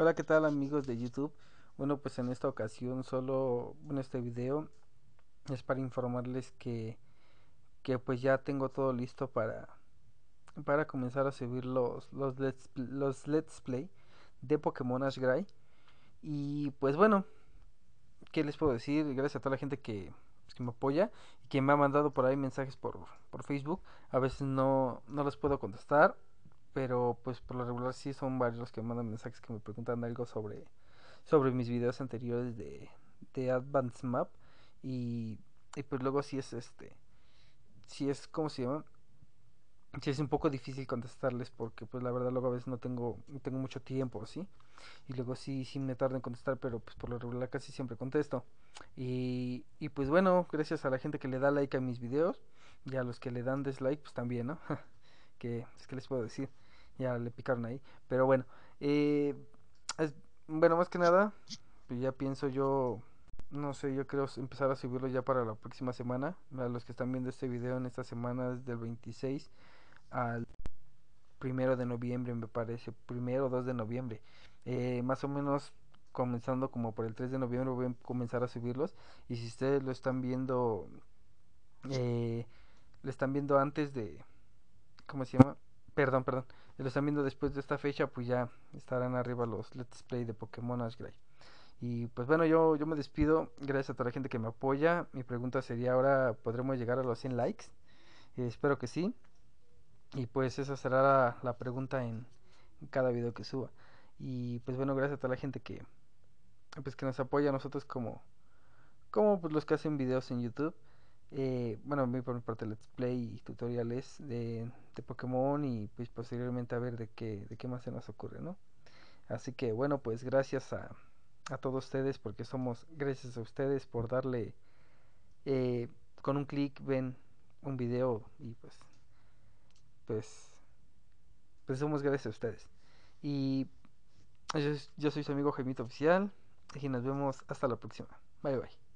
Hola, ¿qué tal amigos de YouTube? Bueno, pues en esta ocasión solo, en este video es para informarles que, que pues ya tengo todo listo para, para comenzar a subir los, los, let's, los let's Play de Pokémon Ash Gray. Y pues bueno, ¿qué les puedo decir? Gracias a toda la gente pues, que, me apoya y que me ha mandado por ahí mensajes por, por Facebook. A veces no, no los puedo contestar pero pues por lo regular sí son varios los que mandan mensajes que me preguntan algo sobre, sobre mis videos anteriores de, Advanced Map y, pues luego sí es este, si es, ¿cómo se llama? Sí es un poco difícil contestarles porque pues la verdad luego a veces no tengo, tengo mucho tiempo, ¿sí? Y luego sí, sí me tarda en contestar, pero pues por lo regular casi siempre contesto. Y, y pues bueno, gracias a la gente que le da like a mis videos y a los que le dan dislike pues también, ¿no? que, es pues, que les puedo decir, ya le picaron ahí, pero bueno, eh, bueno, más que nada, pues, ya pienso yo, no sé, yo creo empezar a subirlo ya para la próxima semana, a los que están viendo este video en esta semana, desde el 26 al primero de noviembre, me parece, primero o 2 de noviembre, eh, más o menos comenzando como por el 3 de noviembre voy a comenzar a subirlos y si ustedes lo están viendo Le eh, lo están viendo antes de ¿Cómo se llama? Perdón, perdón. lo están viendo después de esta fecha, pues ya estarán arriba los Let's Play de Pokémon Ash Gray. Y pues bueno, yo, yo me despido. Gracias a toda la gente que me apoya. Mi pregunta sería ahora, ¿podremos llegar a los 100 likes? Eh, espero que sí. Y pues esa será la, pregunta en, cada video que suba. Y pues bueno, gracias a toda la gente que, pues, que nos apoya a nosotros como, como pues, los que hacen videos en YouTube. Eh, bueno, por mi parte let's play y tutoriales de, de, Pokémon y pues posteriormente a ver de qué, de qué más se nos ocurre, Así que bueno, pues gracias a, a todos ustedes porque somos, gracias a ustedes por darle, eh, con un clic ven un video y pues, pues, pues somos gracias a ustedes. Y yo, yo soy su amigo Gemito Oficial y nos vemos hasta la próxima. Bye bye.